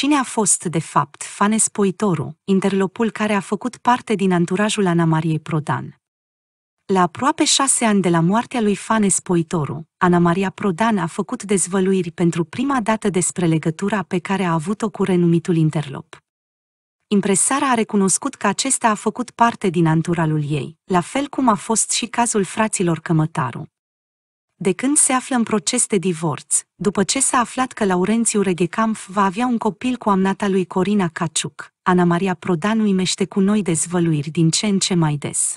Cine a fost, de fapt, Fanes Poitoru, interlopul care a făcut parte din anturajul Ana Mariei Prodan? La aproape șase ani de la moartea lui Fanes Poitoru, Ana Maria Prodan a făcut dezvăluiri pentru prima dată despre legătura pe care a avut-o cu renumitul interlop. Impresara a recunoscut că acesta a făcut parte din anturalul ei, la fel cum a fost și cazul fraților Cămătaru, de când se află în proces de divorț, după ce s-a aflat că Laurențiu Reghecamp va avea un copil cu amnata lui Corina Caciuc, Ana Maria Prodanu uimește cu noi dezvăluiri din ce în ce mai des.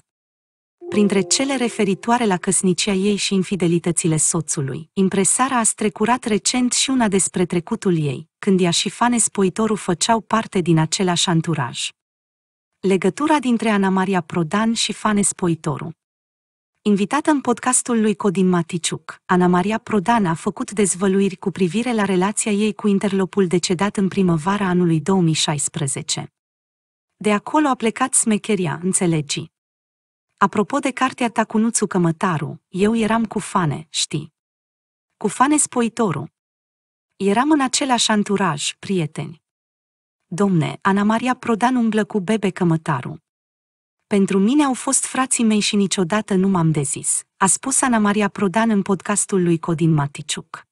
Printre cele referitoare la căsnicia ei și infidelitățile soțului, impresara a strecurat recent și una despre trecutul ei, când ea și Fane spoitorul făceau parte din același anturaj legătura dintre Ana Maria Prodan și Fane Spoitoru, Invitată în podcastul lui Codin Maticiuc, Ana Maria Prodan a făcut dezvăluiri cu privire la relația ei cu interlopul decedat în primăvara anului 2016. De acolo a plecat smecheria înțelegi? Apropo de cartea ta cu Nuțu Cămătaru, eu eram cu fane, știi. Cu fane spoitoru. Eram în același anturaj, prieteni. Domne, Ana Maria Prodan umblă cu Bebe Cămătaru. Pentru mine au fost frații mei și niciodată nu m-am dezis, a spus Ana Maria Prodan în podcastul lui Codin Maticiuc.